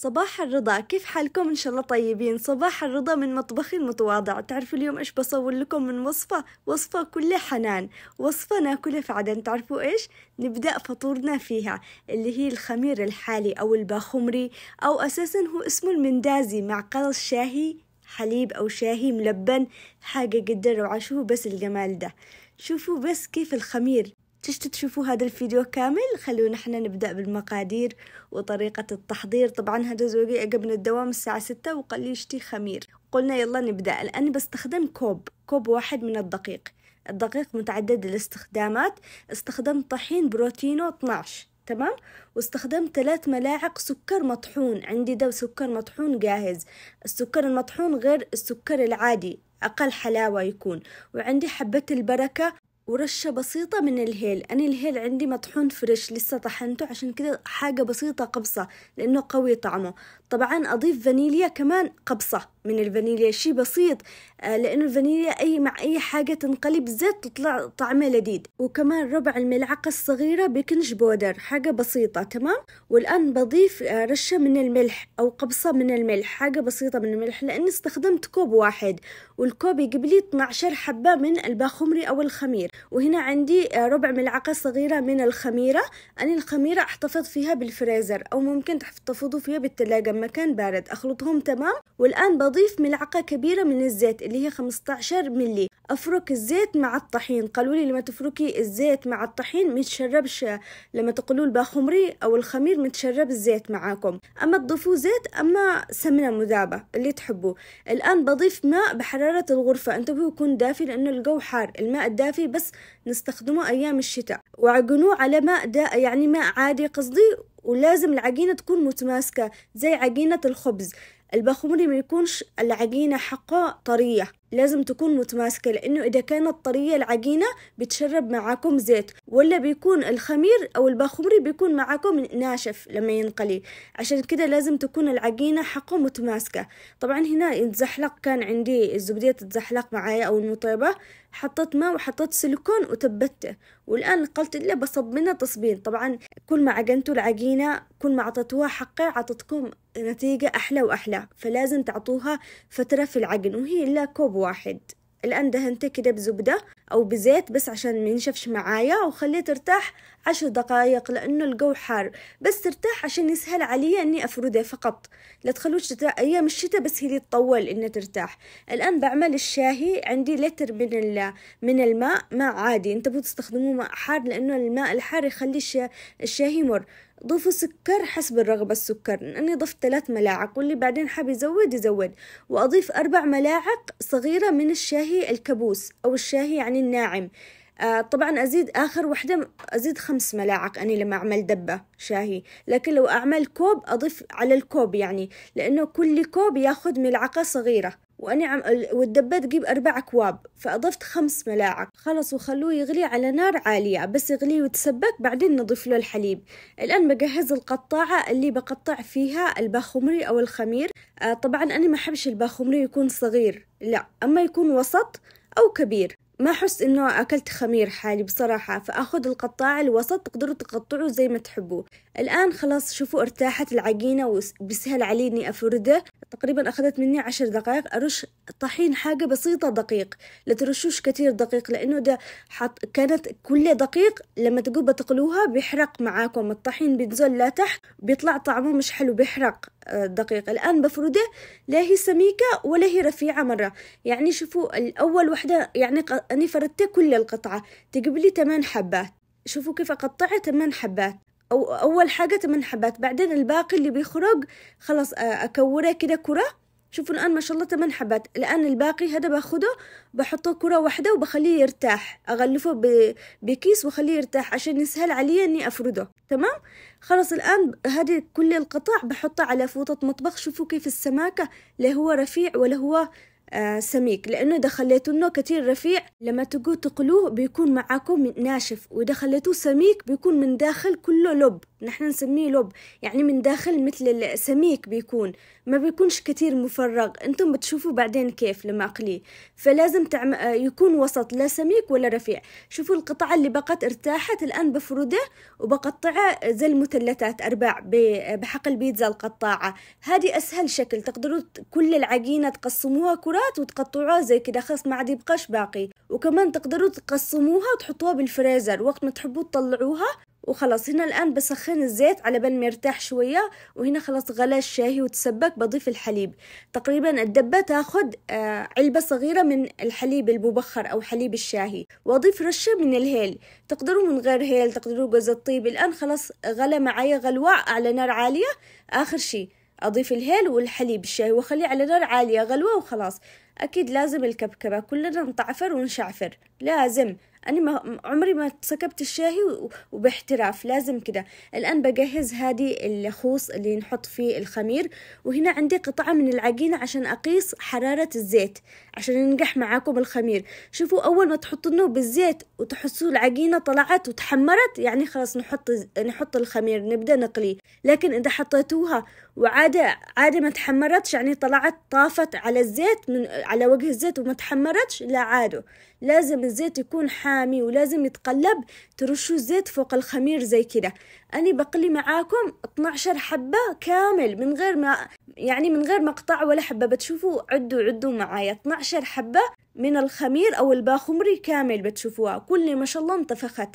صباح الرضا كيف حالكم ان شاء الله طيبين صباح الرضا من مطبخي المتواضع تعرفوا اليوم ايش بصور لكم من وصفة وصفة كلها حنان وصفة ناكلها في عدن تعرفوا ايش نبدأ فطورنا فيها اللي هي الخمير الحالي او الباخمري او اساسا هو اسمه المندازي مع قرص شاهي حليب أو شاهي ملبن حاجة جدا روعة شوفوا بس الجمال ده شوفوا بس كيف الخمير تش تشوفوا هذا الفيديو كامل خلونا احنا نبدأ بالمقادير وطريقة التحضير طبعا هذا زوجي اجى الدوام الساعة ستة وقال لي اشتي خمير قلنا يلا نبدأ الآن بستخدم كوب كوب واحد من الدقيق الدقيق متعدد الاستخدامات استخدمت طحين بروتينو 12 تمام واستخدمت ثلاث ملاعق سكر مطحون عندي ده سكر مطحون جاهز السكر المطحون غير السكر العادي أقل حلاوة يكون وعندي حبة البركة ورشة بسيطة من الهيل أنا الهيل عندي مطحون فريش لسه طحنته عشان كده حاجة بسيطة قبصة لأنه قوي طعمه طبعا أضيف فانيليا كمان قبصة من الفانيليا شي بسيط آه، لأنه الفانيليا أي مع أي حاجة تنقلب زيت تطلع طعمه لذيذ وكمان ربع الملعقة الصغيرة بيكنج بودر حاجة بسيطة تمام والآن بضيف آه، رشة من الملح أو قبصة من الملح حاجة بسيطة من الملح لأني استخدمت كوب واحد والكوب يجيب لي 12 حبة من الباخمري أو الخمير وهنا عندي ربع ملعقة صغيرة من الخميرة أنا الخميرة أحتفظ فيها بالفريزر أو ممكن تحتفظوا فيها بالتلاجة مكان بارد أخلطهم تمام والآن بضيف ملعقة كبيرة من الزيت اللي هي 15 ملي أفرك الزيت مع الطحين قالوا لي لما تفركي الزيت مع الطحين متشربش لما تقولوا الباخمري أو الخمير متشرب الزيت معاكم أما تضيفوا زيت أما سمنة مذابة اللي تحبوه الآن بضيف ماء بحرارة الغرفة انتبهوا يكون دافي لأنه الجو حار الماء الدافي بس نستخدمه أيام الشتاء وعجنوه على ماء دا يعني ماء عادي قصدي ولازم العجينة تكون متماسكة زي عجينة الخبز البخوري ما يكونش العجينة حقه طرية لازم تكون متماسكة لأنه إذا كانت طرية العجينة بتشرب معاكم زيت ولا بيكون الخمير أو البخوري بيكون معاكم ناشف لما ينقلي عشان كده لازم تكون العجينة حقه متماسكة طبعا هنا يتزحلق كان عندي الزبدية تتزحلق معايا أو المطيبة حطيت ماء وحطيت سيليكون وثبته والآن قلت له بصبنه تصبين طبعا كل ما عجنتوا العجينة كل ما عطيتوها حقها عطتكم نتيجة أحلى وأحلى فلازم تعطوها فترة في العجن وهي إلا كوب واحد الآن دهنته كده بزبدة أو بزيت بس عشان ما ينشفش معايا وخليه ترتاح عشر دقايق لأنه الجو حار بس ترتاح عشان يسهل علي إني أفرده فقط لا تخلوش أيام الشتاء بس هي اللي تطول إنها ترتاح الآن بعمل الشاهي عندي لتر من من الماء ماء عادي انتبهوا تستخدموه ماء حار لأنه الماء الحار يخلي الشاهي مر ضيفوا سكر حسب الرغبة السكر لأني ضفت ثلاث ملاعق واللي بعدين حاب يزود يزود وأضيف أربع ملاعق صغيرة من الشاهي الكبوس أو الشاهي يعني الناعم آه طبعا أزيد آخر وحدة أزيد خمس ملاعق أني لما أعمل دبة شاهي لكن لو أعمل كوب أضيف على الكوب يعني لأنه كل كوب يأخذ ملعقة صغيرة وأنا عم... والدبة تجيب أربع أكواب فأضفت خمس ملاعق خلص وخلوه يغلي على نار عالية بس يغلي ويتسبك بعدين نضيف له الحليب الآن بجهز القطاعة اللي بقطع فيها الباخمري أو الخمير آه طبعا أنا ما أحبش الباخمري يكون صغير لا أما يكون وسط أو كبير ما أحس إنه أكلت خمير حالي بصراحة فأخذ القطاع الوسط تقدروا تقطعوه زي ما تحبوا الآن خلاص شوفوا ارتاحت العجينة وبسهل علي إني أفرده تقريبا أخذت مني عشر دقائق أرش طحين حاجة بسيطة دقيق لا ترشوش كتير دقيق لأنه ده حط كانت كل دقيق لما تقول بتقلوها بيحرق معاكم الطحين بينزل لا تحت بيطلع طعمه مش حلو بيحرق آه، دقيق الآن بفرده لا هي سميكة ولا هي رفيعة مرة يعني شوفوا الأول وحدة يعني أنا فردت كل القطعة تقبلي تمان حبات شوفوا كيف قطعت تمان حبات أو أول حاجة ثمان حبات بعدين الباقي اللي بيخرج خلاص أكوره كده كرة شوفوا الآن ما شاء الله ثمان حبات الآن الباقي هذا باخده بحطه كرة واحدة وبخليه يرتاح أغلفه بكيس وخليه يرتاح عشان يسهل علي إني أفرده تمام خلاص الآن هذه كل القطع بحطه على فوطة مطبخ شوفوا كيف السماكة لا هو رفيع ولا هو آه، سميك لأنه إذا خليتونه كتير رفيع لما تجوا تقلوه بيكون معاكم ناشف وإذا خليتوه سميك بيكون من داخل كله لب نحن نسميه لب يعني من داخل مثل السميك بيكون ما بيكونش كتير مفرغ انتم بتشوفوا بعدين كيف لما اقليه فلازم تعم... آه، يكون وسط لا سميك ولا رفيع شوفوا القطعة اللي بقت ارتاحت الان بفرده وبقطعه زي المثلثات ارباع ب... بحق البيتزا القطاعة هذه اسهل شكل تقدروا كل العجينة تقسموها كرات وتقطعوها زي كده خلاص ما عاد يبقاش باقي وكمان تقدروا تقسموها وتحطوها بالفريزر وقت ما تحبوا تطلعوها وخلاص هنا الآن بسخن الزيت على بال ما يرتاح شوية وهنا خلاص غلى الشاهي وتسبك بضيف الحليب تقريبا الدبة تاخد آه، علبة صغيرة من الحليب المبخر أو حليب الشاهي وأضيف رشة من الهيل تقدروا من غير هيل تقدروا جوز الطيب الآن خلاص غلى معايا غلوة على نار عالية آخر شي أضيف الهيل والحليب الشاهي وأخليه على نار عالية غلوة وخلاص أكيد لازم الكبكبة كلنا نطعفر ونشعفر لازم أنا ما عمري ما سكبت الشاهي وباحتراف لازم كده الآن بجهز هذه الخوص اللي نحط فيه الخمير وهنا عندي قطعة من العجينة عشان أقيس حرارة الزيت عشان ينجح معاكم الخمير شوفوا أول ما تحطونه بالزيت وتحسوا العجينة طلعت وتحمرت يعني خلاص نحط نحط الخمير نبدأ نقلي لكن إذا حطيتوها وعادة عادة ما تحمرتش يعني طلعت طافت على الزيت من على وجه الزيت وما تحمرتش لا عادوا لازم الزيت يكون حار حامي ولازم يتقلب ترشوا الزيت فوق الخمير زي كده أنا بقلي معاكم 12 حبة كامل من غير ما يعني من غير مقطع ولا حبة بتشوفوا عدوا عدوا معايا 12 حبة من الخمير أو الباخمري كامل بتشوفوها كل ما شاء الله انتفخت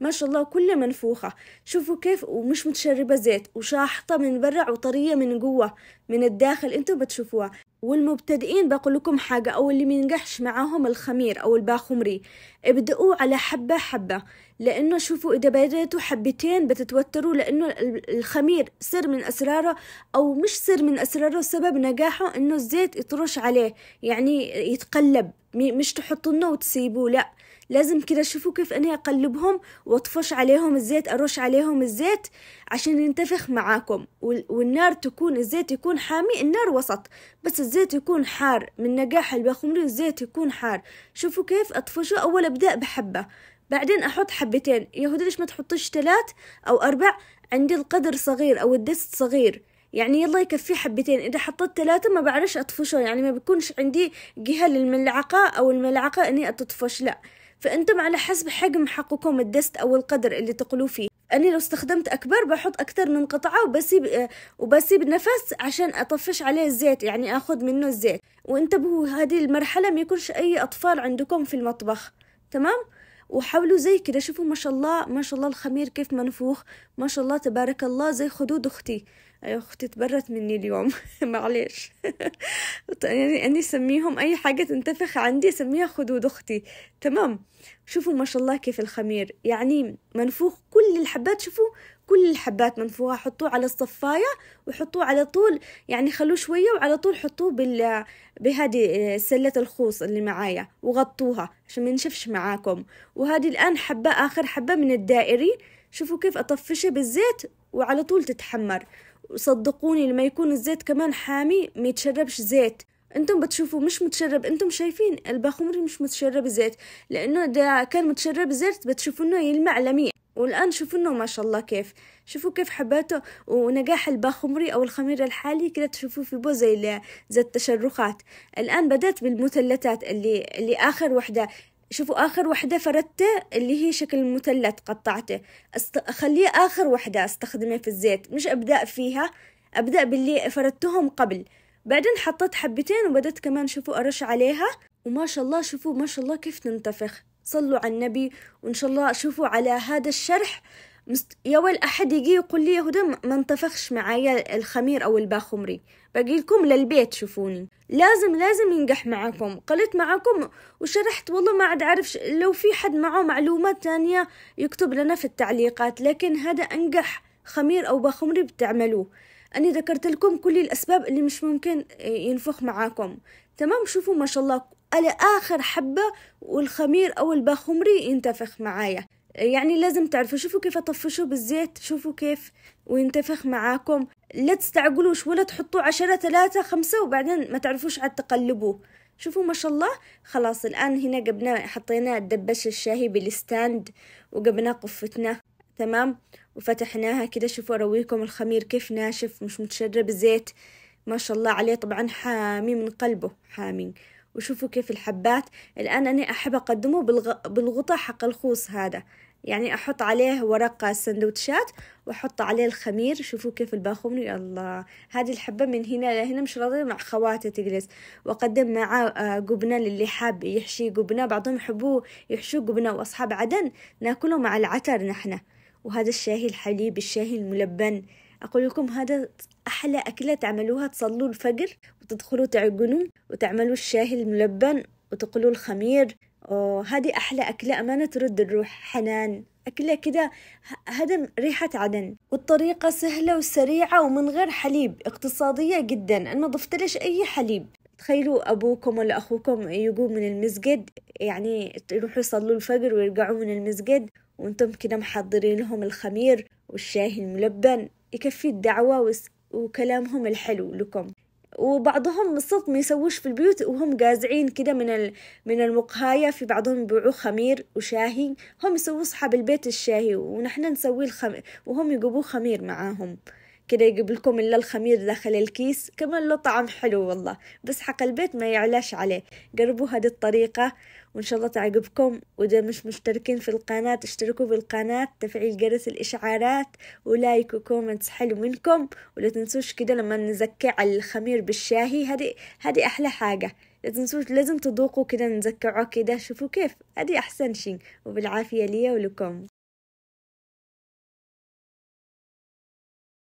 ما شاء الله كلها منفوخة شوفوا كيف ومش متشربة زيت وشاحطة من برع وطرية من جوة من الداخل انتوا بتشوفوها والمبتدئين بقول لكم حاجة أو اللي مينجحش معاهم الخمير أو الباخمري ابدأوا على حبة حبة لأنه شوفوا إذا بديتوا حبتين بتتوتروا لأنه الخمير سر من أسراره أو مش سر من أسراره سبب نجاحه إنه الزيت يطرش عليه يعني يتقلب مش تحطونه وتسيبوه لأ لازم كده شوفوا كيف أنا أقلبهم وأطفش عليهم الزيت أرش عليهم الزيت عشان ينتفخ معاكم والنار تكون الزيت يكون حامي النار وسط بس الزيت الزيت يكون حار من نقاح البخمري الزيت يكون حار شوفوا كيف أطفشه أول أبدأ بحبة بعدين أحط حبتين يا هدى ليش ما تحطيش تلات أو أربع عندي القدر صغير أو الدست صغير يعني يلا يكفي حبتين إذا حطيت ثلاثة ما بعرفش أطفشه يعني ما بيكونش عندي جهة للملعقة أو الملعقة إني أتطفش لأ فأنتم على حسب حجم حقكم الدست أو القدر اللي تقلوا فيه اني لو استخدمت أكبر بحط اكثر من قطعة وبسيب آه، وبسيب نفس عشان أطفش عليه الزيت يعني أخذ منه الزيت وانتبهوا هذه المرحلة ما يكونش أي أطفال عندكم في المطبخ تمام؟ وحاولوا زي كده شوفوا ما شاء الله ما شاء الله الخمير كيف منفوخ ما شاء الله تبارك الله زي خدود أختي أيوة، أختي تبرت مني اليوم معليش يعني أني أسميهم أي حاجة تنتفخ عندي أسميها خدود أختي تمام شوفوا ما شاء الله كيف الخمير يعني منفوخ كل الحبات شوفوا كل الحبات منفوها حطوه على الصفاية وحطوه على طول يعني خلوه شوية وعلى طول حطوه بال بهذه آه، سلة الخوص اللي معايا وغطوها عشان ما ينشفش معاكم وهذه الآن حبة آخر حبة من الدائري شوفوا كيف أطفشها بالزيت وعلى طول تتحمر وصدقوني لما يكون الزيت كمان حامي ما يتشربش زيت انتم بتشوفوا مش متشرب انتم شايفين الباخمري مش متشرب زيت لانه اذا كان متشرب زيت بتشوفوا انه يلمع لميع والآن شوفوا إنه ما شاء الله كيف شوفوا كيف حباته ونجاح الباخمري أو الخمير الحالي كده تشوفوه في بو زي, زي التشرخات الآن بدأت بالمثلثات اللي, اللي آخر وحدة شوفوا آخر وحدة فردته اللي هي شكل المثلث قطعته أست... أخليه آخر وحدة أستخدمه في الزيت مش أبدأ فيها أبدأ باللي فردتهم قبل بعدين حطيت حبتين وبدأت كمان شوفوا أرش عليها وما شاء الله شوفوا ما شاء الله كيف تنتفخ صلوا على النبي وإن شاء الله شوفوا على هذا الشرح مست... يا ويل أحد يجي يقول لي هدى ما انتفخش معايا الخمير أو الباخمري باقي لكم للبيت شوفوني لازم لازم ينجح معاكم قلت معاكم وشرحت والله ما عاد عارف لو في حد معه معلومات تانية يكتب لنا في التعليقات لكن هذا أنجح خمير أو باخمري بتعملوه أنا ذكرت لكم كل الأسباب اللي مش ممكن آه، ينفخ معاكم تمام شوفوا ما شاء الله على آخر حبة والخمير أو الباخمري ينتفخ معايا يعني لازم تعرفوا شوفوا كيف اطفشوا بالزيت شوفوا كيف وينتفخ معاكم لا تستعجلوش ولا تحطوه عشرة ثلاثة خمسة وبعدين ما تعرفوش عاد تقلبوه شوفوا ما شاء الله خلاص الآن هنا قبنا حطينا الدبش الشاهي بالستاند وقبنا قفتنا تمام وفتحناها كده شوفوا أرويكم الخمير كيف ناشف مش متشرب زيت ما شاء الله عليه طبعا حامي من قلبه حامي وشوفوا كيف الحبات الآن أنا أحب أقدمه بالغ... بالغطاء حق الخوص هذا يعني أحط عليه ورق سندوتشات وأحط عليه الخمير شوفوا كيف الباخوني يا الله هذه الحبة من هنا لهنا مش راضية مع خواتي تجلس وأقدم معاه جبنة للي حاب يحشي جبنة بعضهم يحبوه يحشوا جبنة وأصحاب عدن ناكله مع العتر نحن وهذا الشاهي الحليب الشاهي الملبن أقول لكم هذا أحلى أكلة تعملوها تصلوا الفجر وتدخلوا تعجنوا وتعملوا الشاهي الملبن وتقلوا الخمير هذه أحلى أكلة أمانة ترد الروح حنان أكلة كده هذا ريحة عدن والطريقة سهلة وسريعة ومن غير حليب اقتصادية جدا أنا ما ليش أي حليب تخيلوا أبوكم ولا أخوكم يجوا من المسجد يعني يروحوا يصلوا الفجر ويرجعوا من المسجد وانتم كده محضرين لهم الخمير والشاهي الملبن يكفي الدعوة وكلامهم الحلو لكم وبعضهم الصدق ما يسووش في البيوت وهم قازعين كده من من المقهاية في بعضهم يبيعوا خمير وشاهي هم يسووا صحاب البيت الشاهي ونحن نسوي الخمير وهم يقبوا خمير معاهم كده يقبلكم إلا الخمير داخل الكيس كمان له طعم حلو والله بس حق البيت ما يعلاش عليه جربوا هذه الطريقة وإن شاء الله تعجبكم وإذا مش مشتركين في القناة اشتركوا في القناة تفعيل جرس الإشعارات ولايك وكومنتس حلو منكم ولا تنسوش كده لما نزكي على الخمير بالشاهي هذه هذه أحلى حاجة لا تنسوش لازم تذوقوا كده نزكعوا كده شوفوا كيف هذه أحسن شي وبالعافية ليا ولكم